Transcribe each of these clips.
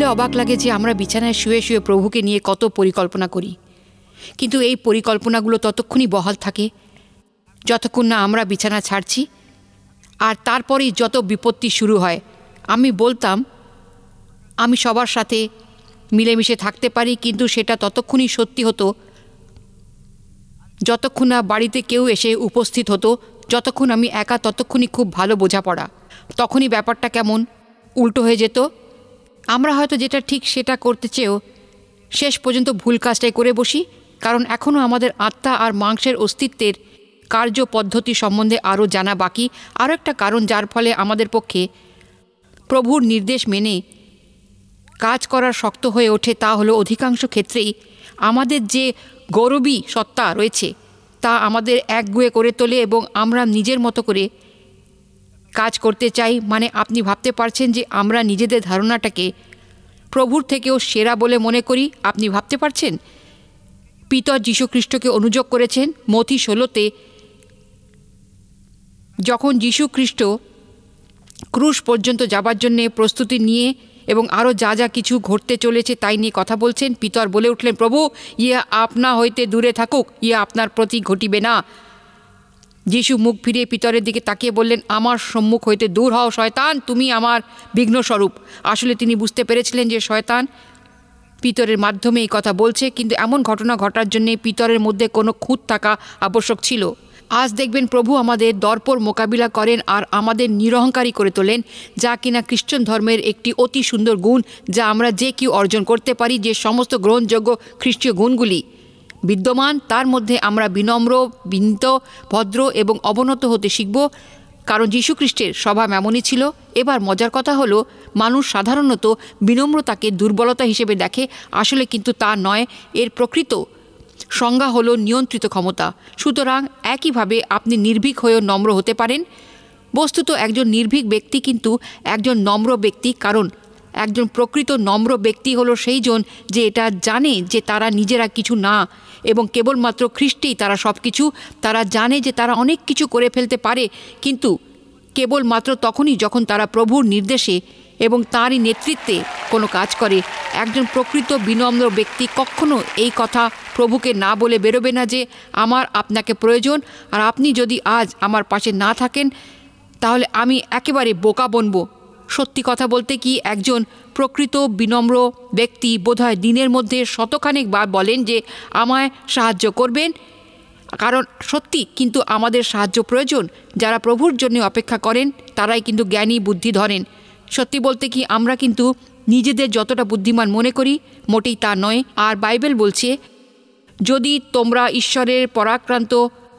ভাবলে অবাক লাগে যে আমরা বিছানায় শুয়ে শুয়ে প্রভুকে নিয়ে কত পরিকল্পনা করি কিন্তু এই পরিকল্পনাগুলো ততক্ষণই বহাল থাকে যতক্ষণ না আমরা বিছানা ছাড়ছি আর তারপরেই যত বিপত্তি শুরু হয় আমি বলতাম আমি সবার সাথে মিলেমিশে থাকতে পারি কিন্তু সেটা ততক্ষণই সত্যি হতো যতক্ষণ না বাড়িতে কেউ এসে উপস্থিত হতো যতক্ষণ আমি একা ততক্ষণই খুব ভালো বোঝাপড়া তখনই ব্যাপারটা কেমন উল্টো হয়ে যেত আমরা হয়তো যেটা ঠিক সেটা করতে চেয়েও শেষ পর্যন্ত ভুল কাজটাই করে বসি কারণ এখনও আমাদের আত্মা আর মাংসের অস্তিত্বের কার্য পদ্ধতি সম্বন্ধে আরও জানা বাকি আরও একটা কারণ যার ফলে আমাদের পক্ষে প্রভুর নির্দেশ মেনে কাজ করার শক্ত হয়ে ওঠে তা হলো অধিকাংশ ক্ষেত্রেই আমাদের যে গৌরবী সত্তা রয়েছে তা আমাদের একগুয়ে করে তোলে এবং আমরা নিজের মতো করে কাজ করতে চাই মানে আপনি ভাবতে পারছেন যে আমরা নিজেদের ধারণাটাকে প্রভুর থেকেও সেরা বলে মনে করি আপনি ভাবতে পারছেন পিতর যীশুখ্রিস্টকে অনুযোগ করেছেন মথি ষোলোতে যখন যীশুখ্রিস্ট ক্রুশ পর্যন্ত যাবার জন্যে প্রস্তুতি নিয়ে এবং আরও যা যা কিছু ঘটতে চলেছে তাই নিয়ে কথা বলছেন পিতর বলে উঠলেন প্রভু ইয়া আপনা হইতে দূরে থাকুক ইয়া আপনার প্রতি ঘটিবে না যিশু মুখ ফিরিয়ে পিতরের দিকে তাকিয়ে বললেন আমার সম্মুখ হইতে দূর হও শয়তান তুমি আমার বিঘ্নস্বরূপ আসলে তিনি বুঝতে পেরেছিলেন যে শয়তান পিতরের মাধ্যমে এই কথা বলছে কিন্তু এমন ঘটনা ঘটার জন্যে পিতরের মধ্যে কোনো খুঁত থাকা আবশ্যক ছিল আজ দেখবেন প্রভু আমাদের দর্পর মোকাবিলা করেন আর আমাদের নিরহংকারী করে তোলেন যা কিনা খ্রিস্টান ধর্মের একটি অতি সুন্দর গুণ যা আমরা যে কেউ অর্জন করতে পারি যে সমস্ত গ্রহণযোগ্য খ্রিস্টীয় গুণগুলি বিদ্যমান তার মধ্যে আমরা বিনম্র বিনীত ভদ্র এবং অবনত হতে শিখব কারণ যীশুখ্রিস্টের স্বভাব এমনই ছিল এবার মজার কথা হলো মানুষ সাধারণত বিনম্রতাকে দুর্বলতা হিসেবে দেখে আসলে কিন্তু তা নয় এর প্রকৃত সংজ্ঞা হলো নিয়ন্ত্রিত ক্ষমতা সুতরাং একইভাবে আপনি নির্ভীক হয়েও নম্র হতে পারেন বস্তুত একজন নির্ভীক ব্যক্তি কিন্তু একজন নম্র ব্যক্তি কারণ একজন প্রকৃত নম্র ব্যক্তি হলো সেই জন যে এটা জানে যে তারা নিজেরা কিছু না এবং কেবলমাত্র খ্রিস্টেই তারা সব কিছু তারা জানে যে তারা অনেক কিছু করে ফেলতে পারে কিন্তু কেবলমাত্র তখনই যখন তারা প্রভুর নির্দেশে এবং তাঁরই নেতৃত্বে কোনো কাজ করে একজন প্রকৃত বিনম্র ব্যক্তি কখনো এই কথা প্রভুকে না বলে বেরোবে না যে আমার আপনাকে প্রয়োজন আর আপনি যদি আজ আমার পাশে না থাকেন তাহলে আমি একেবারে বোকা বনবো সত্যি কথা বলতে কি একজন প্রকৃত বিনম্র ব্যক্তি বোধহয় দিনের মধ্যে শতখানেক বার বলেন যে আমায় সাহায্য করবেন কারণ সত্যি কিন্তু আমাদের সাহায্য প্রয়োজন যারা প্রভুর জন্য অপেক্ষা করেন তারাই কিন্তু জ্ঞানী বুদ্ধি ধরেন সত্যি বলতে কি আমরা কিন্তু নিজেদের যতটা বুদ্ধিমান মনে করি মোটেই তা নয় আর বাইবেল বলছে যদি তোমরা ঈশ্বরের পরাক্রান্ত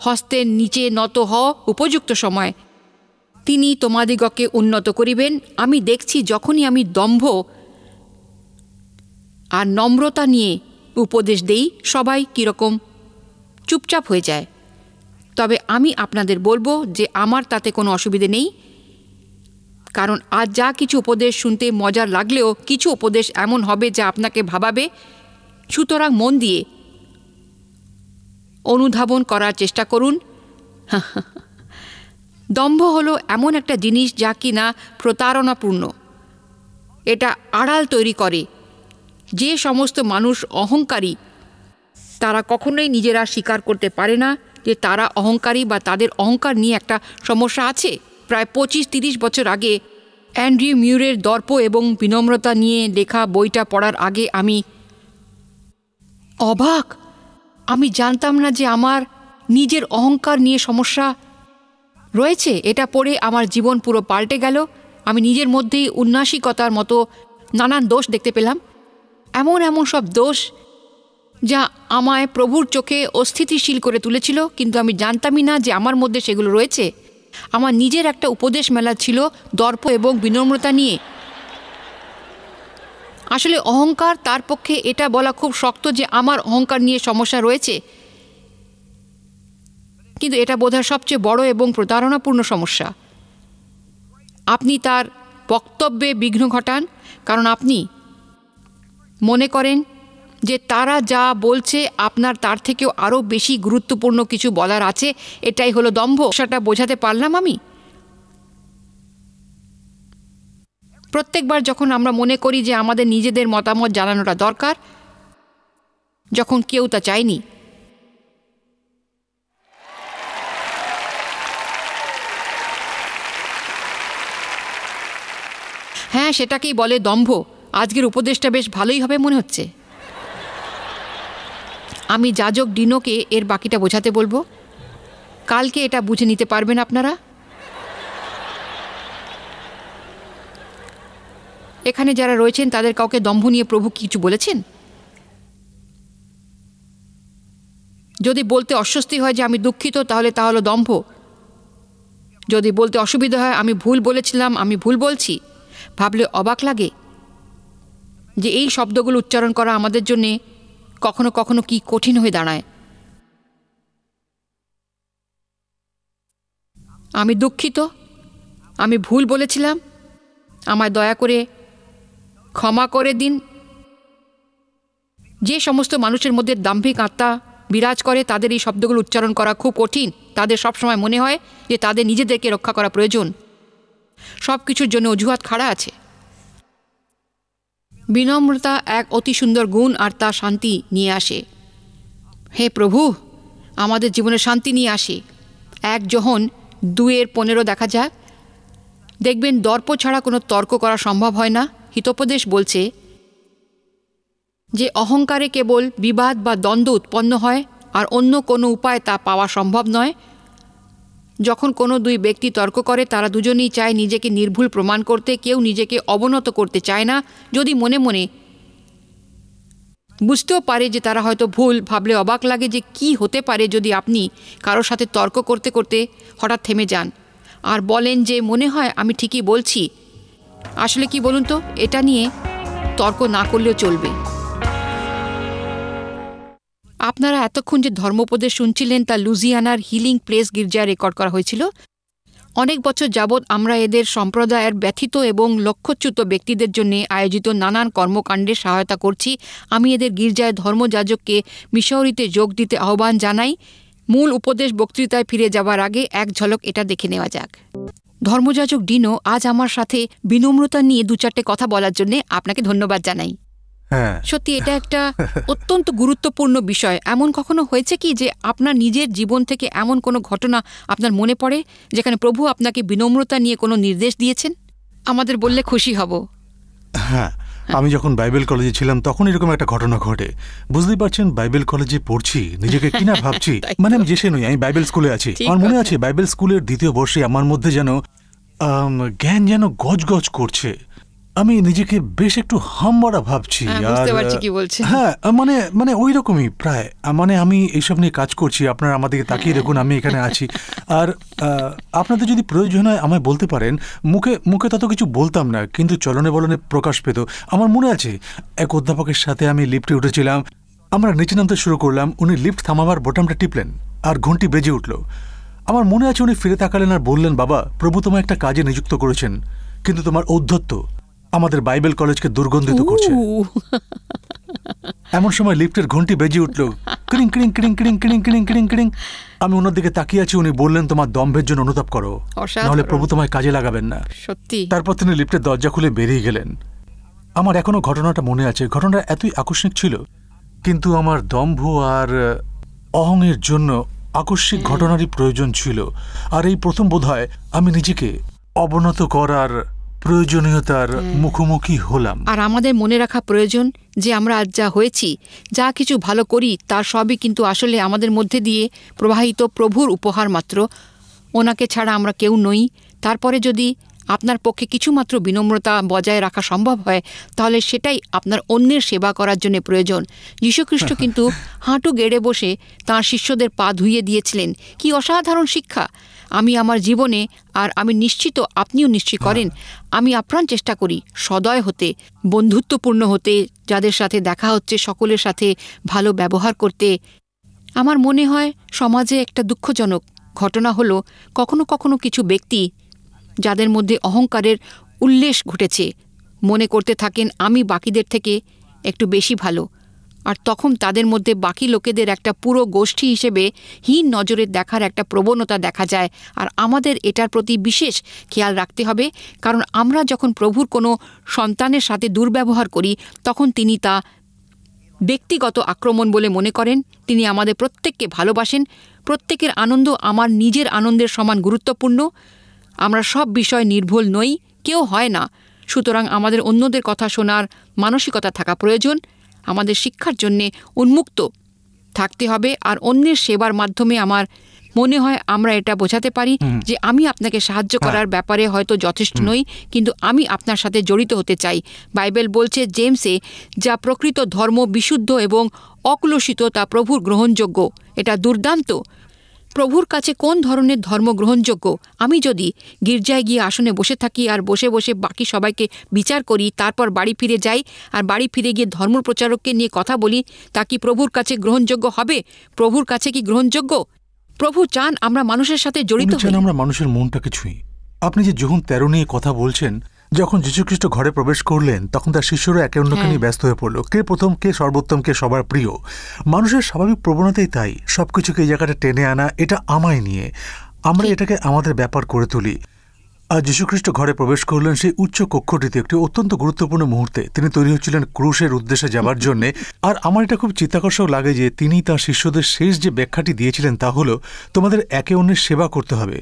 হস্তের নিচে নত হও উপযুক্ত সময় তিনি তোমাদিগকে উন্নত করিবেন আমি দেখছি যখনই আমি দম্ভ আর নম্রতা নিয়ে উপদেশ দেই সবাই কীরকম চুপচাপ হয়ে যায় তবে আমি আপনাদের বলবো যে আমার তাতে কোনো অসুবিধে নেই কারণ আজ যা কিছু উপদেশ শুনতে মজার লাগলেও কিছু উপদেশ এমন হবে যা আপনাকে ভাবাবে সুতরাং মন দিয়ে অনুধাবন করার চেষ্টা করুন হ্যাঁ দম্ভ হলো এমন একটা জিনিস যা কি না প্রতারণাপূর্ণ এটা আড়াল তৈরি করে যে সমস্ত মানুষ অহংকারী তারা কখনোই নিজেরা স্বীকার করতে পারে না যে তারা অহংকারী বা তাদের অহংকার নিয়ে একটা সমস্যা আছে প্রায় পঁচিশ তিরিশ বছর আগে অ্যান্ড্রিউ মিউরের দর্প এবং বিনম্রতা নিয়ে লেখা বইটা পড়ার আগে আমি অবাক আমি জানতাম না যে আমার নিজের অহংকার নিয়ে সমস্যা রয়েছে এটা পড়ে আমার জীবন পুরো পাল্টে গেল আমি নিজের মধ্যেই উন্নাসিকতার মতো নানান দোষ দেখতে পেলাম এমন এমন সব দোষ যা আমায় প্রভুর চোখে অস্থিতিশীল করে তুলেছিল কিন্তু আমি জানতামই না যে আমার মধ্যে সেগুলো রয়েছে আমার নিজের একটা উপদেশ মেলা ছিল দর্প এবং বিনম্রতা নিয়ে আসলে অহংকার তার পক্ষে এটা বলা খুব শক্ত যে আমার অহংকার নিয়ে সমস্যা রয়েছে কিন্তু এটা বোধহয় সবচেয়ে বড় এবং প্রতারণাপূর্ণ সমস্যা আপনি তার বক্তব্যে বিঘ্ন ঘটান কারণ আপনি মনে করেন যে তারা যা বলছে আপনার তার থেকেও আরও বেশি গুরুত্বপূর্ণ কিছু বলার আছে এটাই হলো দম্ভ সেটা বোঝাতে পারলাম আমি প্রত্যেকবার যখন আমরা মনে করি যে আমাদের নিজেদের মতামত জানানোটা দরকার যখন কেউ তা চায়নি হ্যাঁ সেটাকেই বলে দম্ভ আজকের উপদেশটা বেশ ভালোই হবে মনে হচ্ছে আমি যাজক ডিনোকে এর বাকিটা বোঝাতে বলবো কালকে এটা বুঝে নিতে পারবেন আপনারা এখানে যারা রয়েছেন তাদের কাউকে দম্ভ নিয়ে প্রভু কিছু বলেছেন যদি বলতে অস্বস্তি হয় যে আমি দুঃখিত তাহলে তা হলো দম্ভ যদি বলতে অসুবিধা হয় আমি ভুল বলেছিলাম আমি ভুল বলছি ভাবলে অবাক লাগে যে এই শব্দগুলো উচ্চারণ করা আমাদের জন্যে কখনো কখনো কি কঠিন হয়ে দাঁড়ায় আমি দুঃখিত আমি ভুল বলেছিলাম আমায় দয়া করে ক্ষমা করে দিন যে সমস্ত মানুষের মধ্যে দাম্ভিক আত্মা বিরাজ করে তাদের এই শব্দগুলো উচ্চারণ করা খুব কঠিন তাদের সবসময় মনে হয় যে তাদের নিজেদেরকে রক্ষা করা প্রয়োজন সব কিছুর জন্য অজুহাত খাড়া আছে বিনম্রতা এক অতি সুন্দর গুণ আর তা শান্তি নিয়ে আসে হে প্রভু আমাদের জীবনে শান্তি নিয়ে আসে এক যখন দুয়ের পনেরো দেখা যাক দেখবেন দর্প ছাড়া কোনো তর্ক করা সম্ভব হয় না হিতোপদেশ বলছে যে অহংকারে কেবল বিবাদ বা দ্বন্দ্ব উৎপন্ন হয় আর অন্য কোনো উপায় তা পাওয়া সম্ভব নয় যখন কোনো দুই ব্যক্তি তর্ক করে তারা দুজনেই চায় নিজেকে নির্ভুল প্রমাণ করতে কেউ নিজেকে অবনত করতে চায় না যদি মনে মনে বুঝতেও পারে যে তারা হয়তো ভুল ভাবলে অবাক লাগে যে কি হতে পারে যদি আপনি কারোর সাথে তর্ক করতে করতে হঠাৎ থেমে যান আর বলেন যে মনে হয় আমি ঠিকই বলছি আসলে কি বলুন তো এটা নিয়ে তর্ক না করলেও চলবে আপনারা এতক্ষণ যে ধর্মোপদেশ শুনছিলেন তা লুজিয়ানার হিলিং প্লেস গির্জায় রেকর্ড করা হয়েছিল অনেক বছর যাবৎ আমরা এদের সম্প্রদায়ের ব্যথিত এবং লক্ষ্যচ্যুত ব্যক্তিদের জন্য আয়োজিত নানান কর্মকাণ্ডে সহায়তা করছি আমি এদের গির্জায় ধর্মযাজককে মিশরিতে যোগ দিতে আহ্বান জানাই মূল উপদেশ বক্তৃতায় ফিরে যাবার আগে এক ঝলক এটা দেখে নেওয়া যাক ধর্মযাজক ডিনো আজ আমার সাথে বিনম্রতা নিয়ে দু চারটে কথা বলার জন্য আপনাকে ধন্যবাদ জানাই হ্যাঁ। সত্যি এটা একটা অত্যন্ত গুরুত্বপূর্ণ বিষয় এমন কখনো হয়েছে কি যে আপনার নিজের জীবন থেকে এমন কোনো ঘটনা আপনার মনে পড়ে যেখানে প্রভু আপনাকে বিনম্রতা নিয়ে কোনো নির্দেশ দিয়েছেন আমাদের বললে খুশি হব হ্যাঁ আমি যখন বাইবেল কলেজে ছিলাম তখন এরকম একটা ঘটনা ঘটে বুঝতেই পারছেন বাইবেল কলেজে পড়ছি নিজেকে কিনা ভাবছি মানে আমি যেসে নই আমি বাইবেল স্কুলে আছি আমার মনে আছে বাইবেল স্কুলের দ্বিতীয় বর্ষে আমার মধ্যে যেন জ্ঞান যেন গজগজ করছে আমি নিজেকে বেশ একটু হামবড়া ভাবছি হ্যাঁ, হ্যাঁ মানে মানে ওই রকমই প্রায় মানে আমি এইসব নিয়ে কাজ করছি আপনারা আমাদেরকে তাকিয়ে হ্যাঁ। দেখুন আমি এখানে আছি আর আপনাদের যদি প্রয়োজন হয় আমায় বলতে পারেন মুখে মুখে তত কিছু বলতাম না কিন্তু চলনে বলনে প্রকাশ পেত আমার মনে আছে এক অধ্যাপকের সাথে আমি লিফটে উঠেছিলাম আমরা নিচে নামতে শুরু করলাম উনি লিফট থামাবার বোটামটা টিপলেন আর ঘন্টি বেজে উঠল আমার মনে আছে উনি ফিরে তাকালেন আর বললেন বাবা প্রভু তোমায় একটা কাজে নিযুক্ত করেছেন কিন্তু তোমার ঔদ্ধত্য আমাদের বাইবেল কলেজকে দুর্গন্ধিত করছে এমন সময় লিফটের ঘন্টি বেজে উঠল ক্রিং ক্রিং ক্রিং ক্রিং ক্রিং ক্রিং ক্রিং ক্রিং আমি ওনার দিকে তাকিয়ে আছি উনি বললেন তোমার দম্ভের জন্য অনুতাপ করো নাহলে প্রভু তোমায় কাজে লাগাবেন না সত্যি তারপর তিনি লিফটের দরজা খুলে বেরিয়ে গেলেন আমার এখনো ঘটনাটা মনে আছে ঘটনাটা এতই আকস্মিক ছিল কিন্তু আমার দম্ভ আর অহংয়ের জন্য আকস্মিক ঘটনারই প্রয়োজন ছিল আর এই প্রথম বোধহয় আমি নিজেকে অবনত করার প্রয়োজনীয়তার মুখোমুখি হলাম আর আমাদের মনে রাখা প্রয়োজন যে আমরা আজ যা হয়েছি যা কিছু ভালো করি তার সবই কিন্তু আসলে আমাদের মধ্যে দিয়ে প্রবাহিত প্রভুর উপহার মাত্র ওনাকে ছাড়া আমরা কেউ নই তারপরে যদি আপনার পক্ষে কিছুমাত্র বিনম্রতা বজায় রাখা সম্ভব হয় তাহলে সেটাই আপনার অন্যের সেবা করার জন্য প্রয়োজন যীশুখ্রিস্ট কিন্তু হাঁটু গেড়ে বসে তাঁর শিষ্যদের পা ধুইয়ে দিয়েছিলেন কি অসাধারণ শিক্ষা আমি আমার জীবনে আর আমি নিশ্চিত আপনিও নিশ্চিত করেন হ্যাঁ। আমি আপ্রাণ চেষ্টা করি সদয় হতে বন্ধুত্বপূর্ণ হতে যাদের সাথে দেখা হচ্ছে সকলের সাথে ভালো ব্যবহার করতে আমার মনে হয় সমাজে একটা দুঃখজনক ঘটনা হলো কখনো কখনো কিছু ব্যক্তি যাদের মধ্যে অহংকারের উল্লেস ঘটেছে মনে করতে থাকেন আমি বাকিদের থেকে একটু বেশি ভালো আর তখন তাদের মধ্যে বাকি লোকেদের একটা পুরো গোষ্ঠী হিসেবে হীন নজরে দেখার একটা প্রবণতা দেখা যায় আর আমাদের এটার প্রতি বিশেষ খেয়াল রাখতে হবে কারণ আমরা যখন প্রভুর কোনো সন্তানের সাথে দুর্ব্যবহার করি তখন তিনি তা ব্যক্তিগত আক্রমণ বলে মনে করেন তিনি আমাদের প্রত্যেককে ভালোবাসেন প্রত্যেকের আনন্দ আমার নিজের আনন্দের সমান গুরুত্বপূর্ণ আমরা সব বিষয় নির্ভুল নই কেউ হয় না সুতরাং আমাদের অন্যদের কথা শোনার মানসিকতা থাকা প্রয়োজন আমাদের শিক্ষার জন্যে উন্মুক্ত থাকতে হবে আর অন্যের সেবার মাধ্যমে আমার মনে হয় আমরা এটা বোঝাতে পারি যে আমি আপনাকে সাহায্য হ্যাঁ। করার ব্যাপারে হয়তো যথেষ্ট নই কিন্তু আমি আপনার সাথে জড়িত হতে চাই বাইবেল বলছে জেমসে যা প্রকৃত ধর্ম বিশুদ্ধ এবং অকলসিত তা প্রভুর গ্রহণযোগ্য এটা দুর্দান্ত প্রভুর কাছে কোন ধরনের ধর্ম গ্রহণযোগ্য আমি যদি গির্জায় গিয়ে আসনে বসে থাকি আর বসে বসে বাকি সবাইকে বিচার করি তারপর বাড়ি ফিরে যাই আর বাড়ি ফিরে গিয়ে ধর্ম প্রচারককে নিয়ে কথা বলি তা কি প্রভুর কাছে গ্রহণযোগ্য হবে প্রভুর কাছে কি গ্রহণযোগ্য প্রভু চান আমরা মানুষের সাথে জড়িত আমরা মানুষের মনটাকে ছুঁই আপনি যে যখন তেরো নিয়ে কথা বলছেন যখন যীশুখ্রিস্ট ঘরে প্রবেশ করলেন তখন তার শিষ্যরা একে অন্যকে হ্যাঁ। নিয়ে ব্যস্ত হয়ে পড়লো কে প্রথম কে সর্বোত্তম কে সবার প্রিয় মানুষের স্বাভাবিক প্রবণতাই তাই সব কিছুকে এই জায়গাটা টেনে আনা এটা আমায় নিয়ে আমরা এটাকে আমাদের ব্যাপার করে তুলি আর যীশুখ্রিস্ট ঘরে প্রবেশ করলেন সেই উচ্চ কক্ষটিতে একটি অত্যন্ত গুরুত্বপূর্ণ মুহূর্তে তিনি তৈরি হচ্ছিলেন ক্রুশের উদ্দেশ্যে যাবার জন্য আর আমার এটা খুব চিত্তাকর্ষক লাগে যে তিনি তার শিষ্যদের শেষ যে ব্যাখ্যাটি দিয়েছিলেন তা হলো তোমাদের একে অন্যের সেবা করতে হবে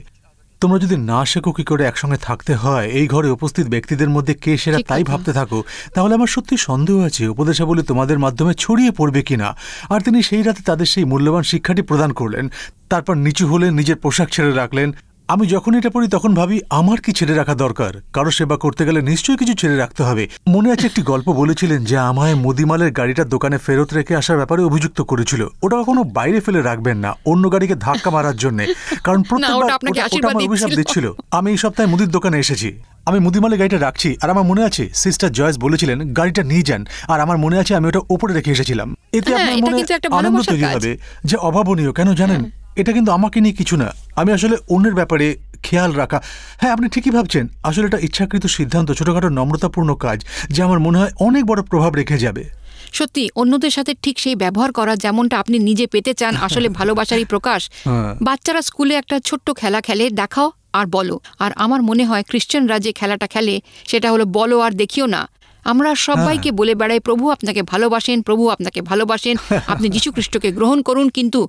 তোমরা যদি না শেখো কি করে একসঙ্গে থাকতে হয় এই ঘরে উপস্থিত ব্যক্তিদের মধ্যে কে সেরা তাই ভাবতে থাকো তাহলে আমার সত্যি সন্দেহ আছে উপদেশাবলী তোমাদের মাধ্যমে ছড়িয়ে পড়বে কিনা আর তিনি সেই রাতে তাদের সেই মূল্যবান শিক্ষাটি প্রদান করলেন তারপর নিচু হলেন নিজের পোশাক ছেড়ে রাখলেন আমি যখন এটা পড়ি তখন ভাবি আমার কি ছেড়ে রাখা দরকার কারো সেবা করতে গেলে নিশ্চয়ই কিছু ছেড়ে রাখতে হবে মনে আছে একটি গল্প বলেছিলেন যে আমায় মুদিমালের গাড়িটার দোকানে ফেরত রেখে আসার ব্যাপারে অভিযুক্ত করেছিল ওটা কখনো বাইরে ফেলে রাখবেন না অন্য গাড়িকে ধাক্কা মারার জন্য কারণ প্রত্যেকবার ওটা অভিশাপ দিচ্ছিল আমি এই সপ্তাহে মুদির দোকানে এসেছি আমি মুদিমালের গাড়িটা রাখছি আর আমার মনে আছে সিস্টার জয়েস বলেছিলেন গাড়িটা নিয়ে যান আর আমার মনে আছে আমি ওটা ওপরে রেখে এসেছিলাম এতে হ্যাঁ, আপনার মনে আনন্দ তৈরি হবে যে অভাবনীয় কেন জানেন হ্যাঁ। এটা কিন্তু আমাকে নিয়ে কিছু না আমি আসলে অন্যের ব্যাপারে খেয়াল রাখা হ্যাঁ আপনি ঠিকই ভাবছেন আসলে এটা ইচ্ছাকৃত সিদ্ধান্ত ছোটোখাটো নম্রতাপূর্ণ কাজ যা আমার মনে হয় অনেক বড় প্রভাব রেখে যাবে সত্যি অন্যদের সাথে ঠিক সেই ব্যবহার করা যেমনটা আপনি নিজে পেতে চান আসলে ভালোবাসারই প্রকাশ হ্যাঁ। বাচ্চারা স্কুলে একটা ছোট্ট খেলা খেলে দেখাও আর বলো আর আমার মনে হয় খ্রিশ্চানরা যে খেলাটা খেলে সেটা হলো বলো আর দেখিও না আমরা সবাইকে হ্যাঁ। বলে বেড়াই প্রভু আপনাকে ভালোবাসেন প্রভু আপনাকে ভালোবাসেন আপনি যীশু খ্রিস্টকে গ্রহণ করুন কিন্তু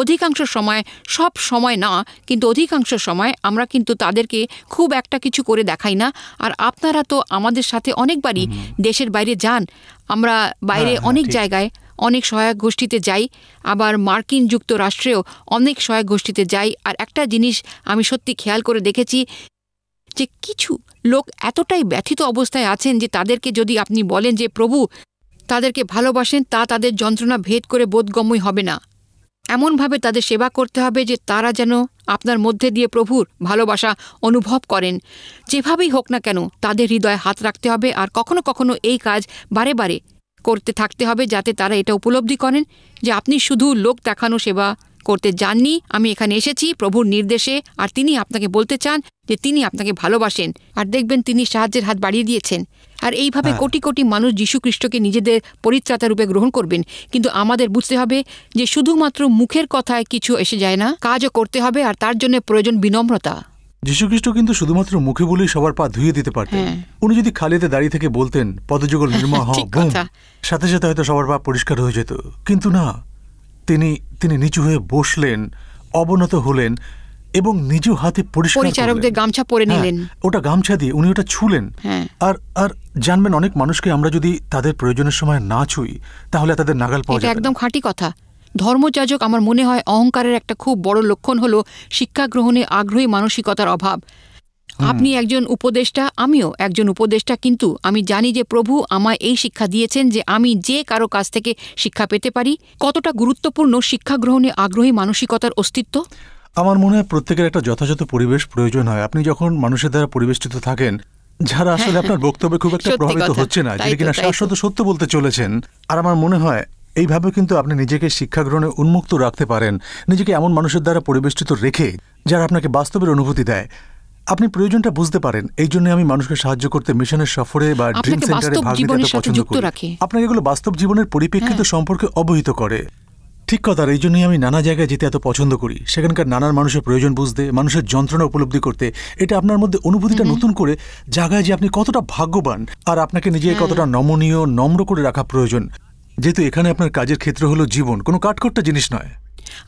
অধিকাংশ সময় সব সময় না কিন্তু অধিকাংশ সময় আমরা কিন্তু তাদেরকে খুব একটা কিছু করে দেখাই না আর আপনারা তো আমাদের সাথে অনেকবারই দেশের বাইরে যান আমরা বাইরে হ্যাঁ, হ্যাঁ, অনেক জায়গায় অনেক সহায়ক গোষ্ঠীতে যাই আবার মার্কিন যুক্তরাষ্ট্রেও অনেক সহায়ক গোষ্ঠীতে যাই আর একটা জিনিস আমি সত্যি খেয়াল করে দেখেছি যে কিছু লোক এতটাই ব্যথিত অবস্থায় আছেন যে তাদেরকে যদি আপনি বলেন যে প্রভু তাদেরকে ভালোবাসেন তা তাদের যন্ত্রণা ভেদ করে বোধগম্যই হবে না এমনভাবে তাদের সেবা করতে হবে যে তারা যেন আপনার মধ্যে দিয়ে প্রভুর ভালোবাসা অনুভব করেন যেভাবেই হোক না কেন তাদের হৃদয়ে হাত রাখতে হবে আর কখনো কখনো এই কাজ বারে বারে করতে থাকতে হবে যাতে তারা এটা উপলব্ধি করেন যে আপনি শুধু লোক দেখানো সেবা করতে যাননি আমি এখানে এসেছি প্রভুর নির্দেশে আর তিনি আপনাকে বলতে চান যে তিনি আপনাকে ভালোবাসেন আর দেখবেন তিনি সাহায্যের হাত বাড়িয়ে দিয়েছেন আর এইভাবে হ্যাঁ। কোটি কোটি মানুষ যীশু খ্রিস্টকে নিজেদের পরিত্রাতা রূপে গ্রহণ করবেন কিন্তু আমাদের বুঝতে হবে যে শুধুমাত্র মুখের কথায় কিছু এসে যায় না কাজও করতে হবে আর তার জন্য প্রয়োজন বিনম্রতা যীশুখ্রিস্ট কিন্তু শুধুমাত্র মুখে বলেই সবার পা ধুয়ে দিতে পারতেন হ্যাঁ। উনি যদি খালিতে দাঁড়িয়ে থেকে বলতেন পদযুগল নির্মল হওয়া সাথে সাথে হয়তো সবার পা পরিষ্কার হয়ে যেত কিন্তু না তিনি তিনি নিচু হয়ে বসলেন অবনত হলেন এবং নিজ হাতে পরিচারকদের গামছা পরে হ্যাঁ, নিলেন ওটা গামছা দিয়ে উনি ওটা ছুলেন হ্যাঁ। আর আর জানবেন অনেক মানুষকে আমরা যদি তাদের প্রয়োজনের সময় না ছুই তাহলে তাদের নাগাল পাওয়া যাবে একদম খাঁটি কথা ধর্মযাজক আমার মনে হয় অহংকারের একটা খুব বড় লক্ষণ হলো শিক্ষা গ্রহণে আগ্রহী মানসিকতার অভাব আপনি একজন উপদেষ্টা আমিও একজন উপদেষ্টা কিন্তু আমি জানি যে প্রভু আমায় এই শিক্ষা দিয়েছেন যে আমি যে কারো কাছ থেকে শিক্ষা পেতে পারি কতটা গুরুত্বপূর্ণ শিক্ষা গ্রহণে আগ্রহী মানসিকতার অস্তিত্ব আমার মনে হয় প্রত্যেকের একটা যথাযথ পরিবেশ প্রয়োজন হয় আপনি যখন মানুষের দ্বারা পরিবেষ্টিত থাকেন যারা আসলে আপনার বক্তব্যে খুব একটা প্রভাবিত হচ্ছে না যিনি কিনা শাশ্বত সত্য বলতে চলেছেন আর আমার মনে হয় এইভাবে কিন্তু আপনি নিজেকে শিক্ষা গ্রহণে উন্মুক্ত রাখতে পারেন নিজেকে এমন মানুষের দ্বারা পরিবেষ্টিত রেখে যারা আপনাকে বাস্তবের অনুভূতি দেয় আপনি প্রয়োজনটা বুঝতে পারেন এই জন্য আমি মানুষকে সাহায্য করতে মিশনের সফরে বা ড্রিম সেন্টারে ভাগ নিতে পছন্দ করি আপনার এগুলো বাস্তব জীবনের পরিপ্রেক্ষিত হ্যাঁ। সম্পর্কে অবহিত করে ঠিক কথা এই জন্যই আমি নানা জায়গায় যেতে এত পছন্দ করি সেখানকার নানান মানুষের প্রয়োজন বুঝতে মানুষের যন্ত্রণা উপলব্ধি করতে এটা আপনার মধ্যে অনুভূতিটা নতুন করে জায়গায় যে আপনি কতটা ভাগ্যবান আর আপনাকে নিজেকে হ্যাঁ। কতটা নমনীয় নম্র করে রাখা প্রয়োজন যেহেতু এখানে আপনার কাজের ক্ষেত্র হলো জীবন কোনো কাঠকট্টা জিনিস নয়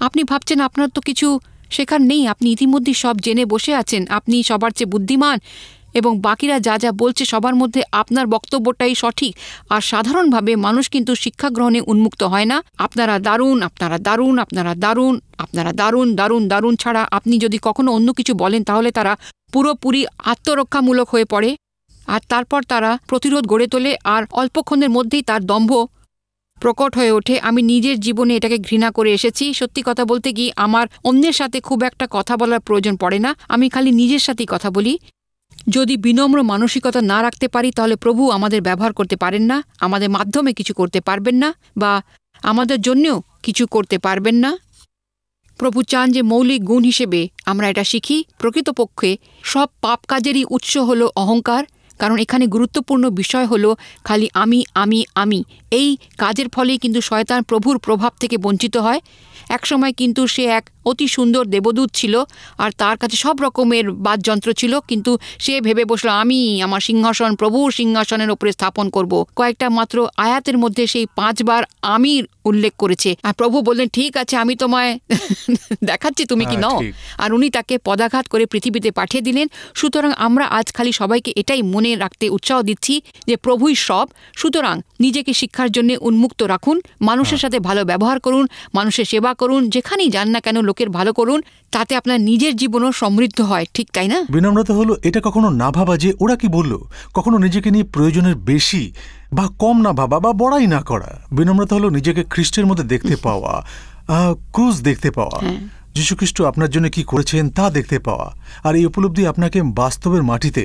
আপনি ভাবছেন আপনার তো কিছু শেখার নেই আপনি ইতিমধ্যেই সব জেনে বসে আছেন আপনি সবার চেয়ে বুদ্ধিমান এবং বাকিরা যা যা বলছে সবার মধ্যে আপনার বক্তব্যটাই সঠিক আর সাধারণভাবে মানুষ কিন্তু শিক্ষা গ্রহণে উন্মুক্ত হয় না আপনারা দারুণ আপনারা দারুণ আপনারা দারুণ আপনারা দারুণ দারুণ দারুণ ছাড়া আপনি যদি কখনো অন্য কিছু বলেন তাহলে তারা পুরোপুরি আত্মরক্ষামূলক হয়ে পড়ে আর তারপর তারা প্রতিরোধ গড়ে তোলে আর অল্পক্ষণের মধ্যেই তার দম্ভ প্রকট হয়ে ওঠে আমি নিজের জীবনে এটাকে ঘৃণা করে এসেছি সত্যি কথা বলতে কি আমার অন্যের সাথে খুব একটা কথা বলার প্রয়োজন পড়ে না আমি খালি নিজের সাথেই কথা বলি যদি বিনম্র মানসিকতা না রাখতে পারি তাহলে প্রভু আমাদের ব্যবহার করতে পারেন না আমাদের মাধ্যমে কিছু করতে পারবেন না বা আমাদের জন্যেও কিছু করতে পারবেন না প্রভু চান যে মৌলিক গুণ হিসেবে আমরা এটা শিখি প্রকৃতপক্ষে সব পাপ কাজেরই উৎস হল অহংকার কারণ এখানে গুরুত্বপূর্ণ বিষয় হল খালি আমি আমি আমি এই কাজের ফলেই কিন্তু শয়তান প্রভুর প্রভাব থেকে বঞ্চিত হয় একসময় কিন্তু সে এক অতি সুন্দর দেবদূত ছিল আর তার কাছে সব রকমের বাদযন্ত্র ছিল কিন্তু সে ভেবে বসলো আমি আমার সিংহাসন প্রভুর সিংহাসনের ওপরে স্থাপন করব কয়েকটা মাত্র আয়াতের মধ্যে সেই পাঁচবার আমির উল্লেখ করেছে আর প্রভু বললেন ঠিক আছে আমি তোমায় দেখাচ্ছি তুমি কি হ্যাঁ, নও আর উনি তাকে পদাঘাত করে পৃথিবীতে পাঠিয়ে দিলেন সুতরাং আমরা আজ খালি সবাইকে এটাই মনে রাখতে উৎসাহ দিচ্ছি যে প্রভুই সব সুতরাং নিজেকে শিক্ষার জন্য উন্মুক্ত রাখুন মানুষের হ্যাঁ। সাথে ভালো ব্যবহার করুন মানুষের সেবা করুন যেখানেই যান না কেন লোকের ভালো করুন তাতে আপনার নিজের জীবনও সমৃদ্ধ হয় ঠিক তাই না বিনম্রতা হলো এটা কখনো না ভাবা যে ওরা কি বলল কখনো নিজেকে নিয়ে প্রয়োজনের বেশি বা কম না ভাবা বা বড়াই না করা বিনম্রতা হলো নিজেকে খ্রিস্টের মধ্যে দেখতে পাওয়া ক্রুজ দেখতে পাওয়া হ্যাঁ। যীশুখ্রিস্ট আপনার জন্য কি করেছেন তা দেখতে পাওয়া আর এই উপলব্ধি আপনাকে বাস্তবের মাটিতে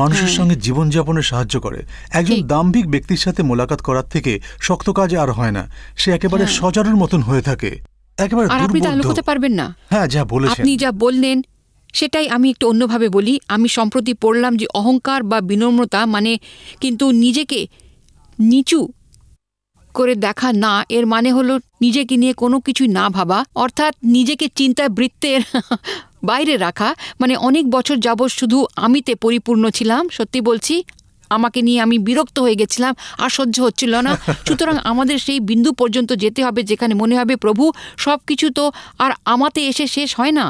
মানুষের হ্যাঁ। সঙ্গে জীবনযাপনে সাহায্য করে একজন দাম্ভিক ব্যক্তির সাথে মোলাকাত করার থেকে শক্ত কাজ আর হয় না সে একেবারে হ্যাঁ। সজারুর মতন হয়ে থাকে একেবারে আর আপনি তা লুকোতে পারবেন না হ্যাঁ যা বলেছেন আপনি যা বললেন সেটাই আমি একটু অন্যভাবে বলি আমি সম্প্রতি পড়লাম যে অহংকার বা বিনম্রতা মানে কিন্তু নিজেকে নিচু করে দেখা না এর মানে হলো নিজেকে নিয়ে কোনো কিছুই না ভাবা অর্থাৎ নিজেকে চিন্তা বৃত্তের বাইরে রাখা মানে অনেক বছর যাব শুধু আমিতে পরিপূর্ণ ছিলাম সত্যি বলছি আমাকে নিয়ে আমি বিরক্ত হয়ে গেছিলাম আর সহ্য হচ্ছিল না সুতরাং আমাদের সেই বিন্দু পর্যন্ত যেতে হবে যেখানে মনে হবে প্রভু সব কিছু তো আর আমাতে এসে শেষ হয় না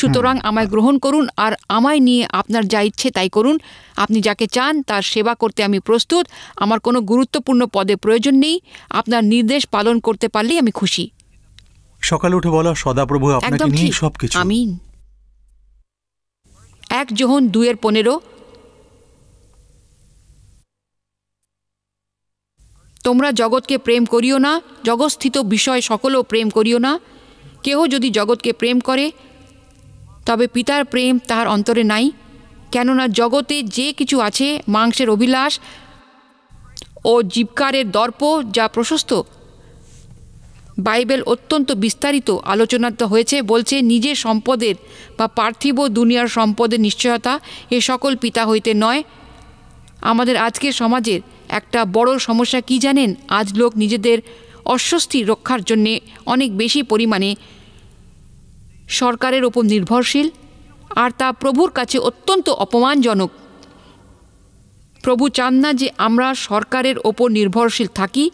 সুতরাং আমায় গ্রহণ করুন আর আমায় নিয়ে আপনার যা ইচ্ছে তাই করুন আপনি যাকে চান তার সেবা করতে আমি প্রস্তুত আমার কোনো গুরুত্বপূর্ণ পদে প্রয়োজন নেই আপনার নির্দেশ পালন করতে পারলেই আমি খুশি সকালে উঠে বলা সদাপ্রভু আপনাকে নিয়ে সবকিছু আমিন এক জোহন দুয়ের পনেরো তোমরা জগৎকে প্রেম করিও না জগৎস্থিত বিষয় সকলও প্রেম করিও না কেহ যদি জগৎকে প্রেম করে তবে পিতার প্রেম তাহার অন্তরে নাই কেননা জগতে যে কিছু আছে মাংসের অভিলাষ ও জীবকারের দর্প যা প্রশস্ত বাইবেল অত্যন্ত বিস্তারিত আলোচনা হয়েছে বলছে নিজের সম্পদের বা পার্থিব দুনিয়ার সম্পদের নিশ্চয়তা এ সকল পিতা হইতে নয় আমাদের আজকের সমাজের একটা বড় সমস্যা কি জানেন আজ লোক নিজেদের অস্বস্তি রক্ষার জন্যে অনেক বেশি পরিমাণে সরকারের ওপর নির্ভরশীল আর তা প্রভুর কাছে অত্যন্ত অপমানজনক প্রভু চান না যে আমরা সরকারের ওপর নির্ভরশীল থাকি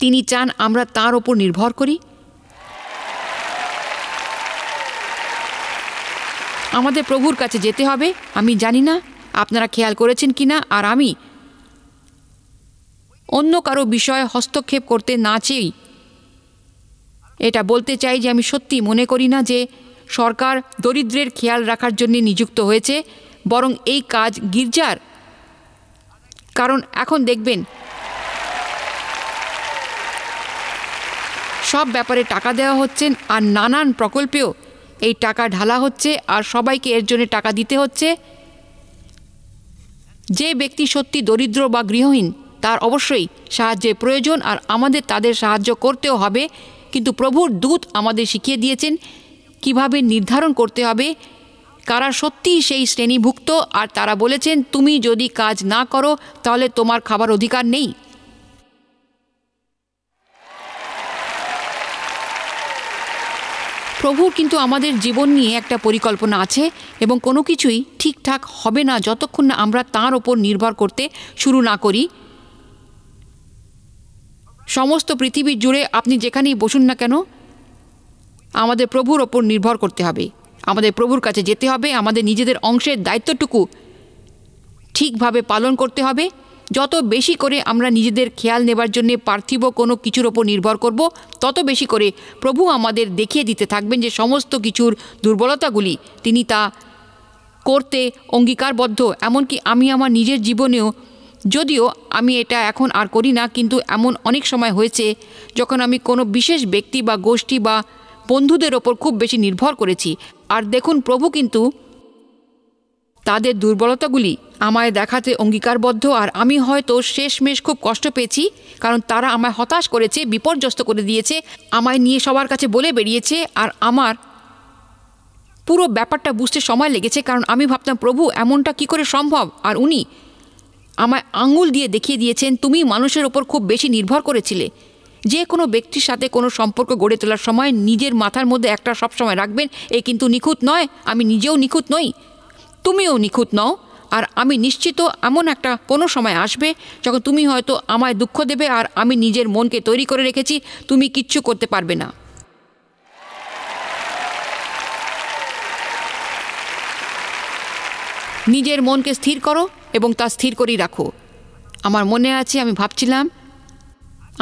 তিনি চান আমরা তার ওপর নির্ভর করি আমাদের প্রভুর কাছে যেতে হবে আমি জানি না আপনারা খেয়াল করেছেন কি না আর আমি অন্য কারো বিষয়ে হস্তক্ষেপ করতে না চেয়েই এটা বলতে চাই যে আমি সত্যি মনে করি না যে সরকার দরিদ্রের খেয়াল রাখার জন্য নিযুক্ত হয়েছে বরং এই কাজ গির্জার কারণ এখন দেখবেন সব ব্যাপারে টাকা দেওয়া হচ্ছে আর নানান প্রকল্পেও এই টাকা ঢালা হচ্ছে আর সবাইকে এর জন্য টাকা দিতে হচ্ছে যে ব্যক্তি সত্যি দরিদ্র বা গৃহহীন তার অবশ্যই সাহায্যের প্রয়োজন আর আমাদের তাদের সাহায্য করতেও হবে কিন্তু প্রভুর দূত আমাদের শিখিয়ে দিয়েছেন কিভাবে নির্ধারণ করতে হবে কারা সত্যিই সেই শ্রেণীভুক্ত আর তারা বলেছেন তুমি যদি কাজ না করো তাহলে তোমার খাবার অধিকার নেই প্রভুর কিন্তু আমাদের জীবন নিয়ে একটা পরিকল্পনা আছে এবং কোনো কিছুই ঠিকঠাক হবে না যতক্ষণ না আমরা তাঁর ওপর নির্ভর করতে শুরু না করি সমস্ত পৃথিবী জুড়ে আপনি যেখানেই বসুন না কেন আমাদের প্রভুর ওপর নির্ভর করতে হবে আমাদের প্রভুর কাছে যেতে হবে আমাদের নিজেদের অংশের দায়িত্বটুকু ঠিকভাবে পালন করতে হবে যত বেশি করে আমরা নিজেদের খেয়াল নেবার জন্যে পার্থিব কোনো কিছুর ওপর নির্ভর করব তত বেশি করে প্রভু আমাদের দেখিয়ে দিতে থাকবেন যে সমস্ত কিছুর দুর্বলতাগুলি তিনি তা করতে অঙ্গীকারবদ্ধ এমনকি আমি আমার নিজের জীবনেও যদিও আমি এটা এখন আর করি না কিন্তু এমন অনেক সময় হয়েছে যখন আমি কোনো বিশেষ ব্যক্তি বা গোষ্ঠী বা বন্ধুদের ওপর খুব বেশি নির্ভর করেছি আর দেখুন প্রভু কিন্তু তাদের দুর্বলতাগুলি আমায় দেখাতে অঙ্গীকারবদ্ধ আর আমি হয়তো শেষমেশ খুব কষ্ট পেয়েছি কারণ তারা আমায় হতাশ করেছে বিপর্যস্ত করে দিয়েছে আমায় নিয়ে সবার কাছে বলে বেরিয়েছে আর আমার পুরো ব্যাপারটা বুঝতে সময় লেগেছে কারণ আমি ভাবতাম প্রভু এমনটা কি করে সম্ভব আর উনি আমায় আঙুল দিয়ে দেখিয়ে দিয়েছেন তুমি মানুষের ওপর খুব বেশি নির্ভর করেছিলে যে কোনো ব্যক্তির সাথে কোনো সম্পর্ক গড়ে তোলার সময় নিজের মাথার মধ্যে একটা সবসময় রাখবেন এ কিন্তু নিখুঁত নয় আমি নিজেও নিখুঁত নই তুমিও নিখুঁত নও আর আমি নিশ্চিত এমন একটা কোনো সময় আসবে যখন তুমি হয়তো আমায় দুঃখ দেবে আর আমি নিজের মনকে তৈরি করে রেখেছি তুমি কিচ্ছু করতে পারবে না নিজের মনকে স্থির করো এবং তা স্থির করেই রাখো আমার মনে আছে আমি ভাবছিলাম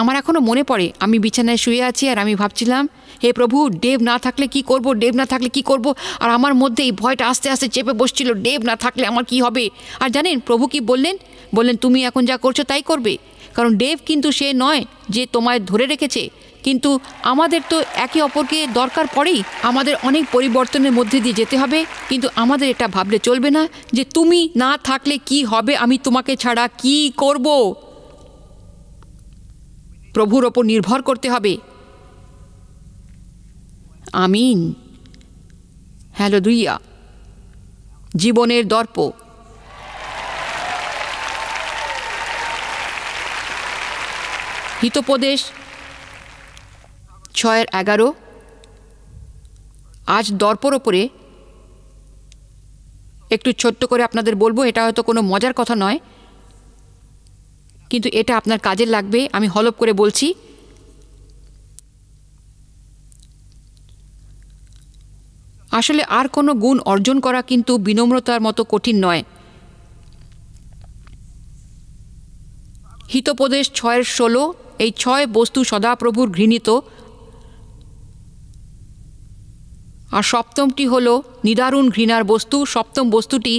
আমার এখনও মনে পড়ে আমি বিছানায় শুয়ে আছি আর আমি ভাবছিলাম হে প্রভু ডেভ না থাকলে কি করব ডেব না থাকলে কি করব আর আমার মধ্যে এই ভয়টা আস্তে আস্তে চেপে বসছিল ডেব না থাকলে আমার কি হবে আর জানেন প্রভু কি বললেন বললেন তুমি এখন যা করছো তাই করবে কারণ ডেভ কিন্তু সে নয় যে তোমায় ধরে রেখেছে কিন্তু আমাদের তো একে অপরকে দরকার পড়েই আমাদের অনেক পরিবর্তনের মধ্যে দিয়ে যেতে হবে কিন্তু আমাদের এটা ভাবলে চলবে না যে তুমি না থাকলে কি হবে আমি তোমাকে ছাড়া কি করব প্রভুর ওপর নির্ভর করতে হবে আমিন হ্যালো দুইয়া জীবনের দর্প হিতোপদেশ ছয়ের এগারো আজ দর্পর ওপরে একটু ছোট্ট করে আপনাদের বলবো এটা হয়তো কোনো মজার কথা নয় কিন্তু এটা আপনার কাজে লাগবে আমি হলপ করে বলছি আসলে আর কোনো গুণ অর্জন করা কিন্তু বিনম্রতার মতো কঠিন নয় হিতোপদেশ ছয়ের ষোলো এই ছয় বস্তু সদাপ্রভুর ঘৃণিত আর সপ্তমটি হল নিদারুণ ঘৃণার বস্তু সপ্তম বস্তুটি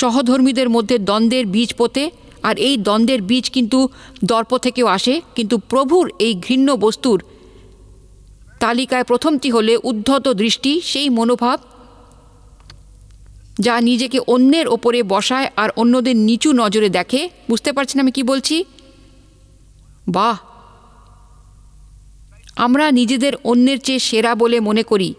সহধর্মীদের মধ্যে দ্বন্দ্বের বীজ পোতে আর এই দ্বন্দ্বের বীজ কিন্তু দর্প থেকেও আসে কিন্তু প্রভুর এই ঘৃণ্য বস্তুর তালিকায় প্রথমটি হলে উদ্ধত দৃষ্টি সেই মনোভাব যা নিজেকে অন্যের ওপরে বসায় আর অন্যদের নিচু নজরে দেখে বুঝতে পারছেন আমি কি বলছি বাহ আমরা নিজেদের অন্যের চেয়ে সেরা বলে মনে করি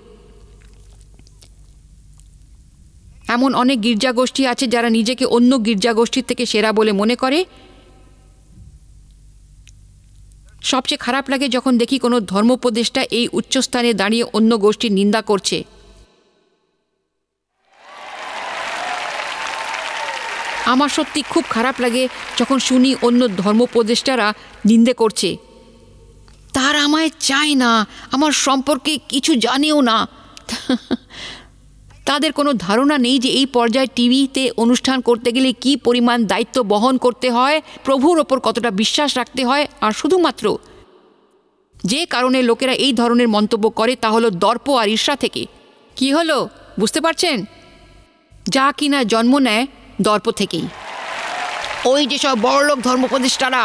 এমন অনেক গির্জাগোষ্ঠী আছে যারা নিজেকে অন্য গির্জাগোষ্ঠীর থেকে সেরা বলে মনে করে সবচেয়ে খারাপ লাগে যখন দেখি কোনো ধর্মোপদেষ্টা এই উচ্চস্থানে দাঁড়িয়ে অন্য গোষ্ঠীর নিন্দা করছে আমার সত্যি খুব খারাপ লাগে যখন শুনি অন্য ধর্মোপদেষ্টারা নিন্দে করছে তার আমায় চায় না আমার সম্পর্কে কিছু জানেও না তাদের কোনো ধারণা নেই যে এই পর্যায়ে টিভিতে অনুষ্ঠান করতে গেলে কি পরিমাণ দায়িত্ব বহন করতে হয় প্রভুর ওপর কতটা বিশ্বাস রাখতে হয় আর শুধুমাত্র যে কারণে লোকেরা এই ধরনের মন্তব্য করে তা হলো দর্প আর ঈর্ষা থেকে কি হলো বুঝতে পারছেন যা কিনা জন্ম নেয় দর্প থেকেই ওই যেসব বড়লোক ধর্মপ্রতিষ্ঠারা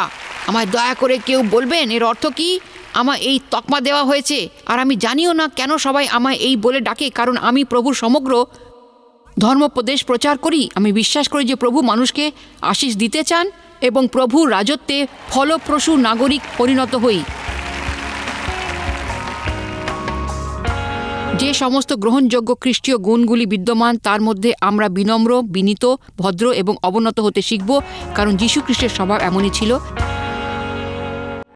আমায় দয়া করে কেউ বলবেন এর অর্থ কি আমার এই তকমা দেওয়া হয়েছে আর আমি জানিও না কেন সবাই আমায় এই বলে ডাকে কারণ আমি প্রভুর সমগ্র ধর্মপ্রদেশ প্রচার করি আমি বিশ্বাস করি যে প্রভু মানুষকে আশিস দিতে চান এবং প্রভুর রাজত্বে ফলপ্রসূ নাগরিক পরিণত হই যে সমস্ত গ্রহণযোগ্য খ্রিস্টীয় গুণগুলি বিদ্যমান তার মধ্যে আমরা বিনম্র বিনীত ভদ্র এবং অবনত হতে শিখব কারণ যীশু খ্রিস্টের স্বভাব এমনই ছিল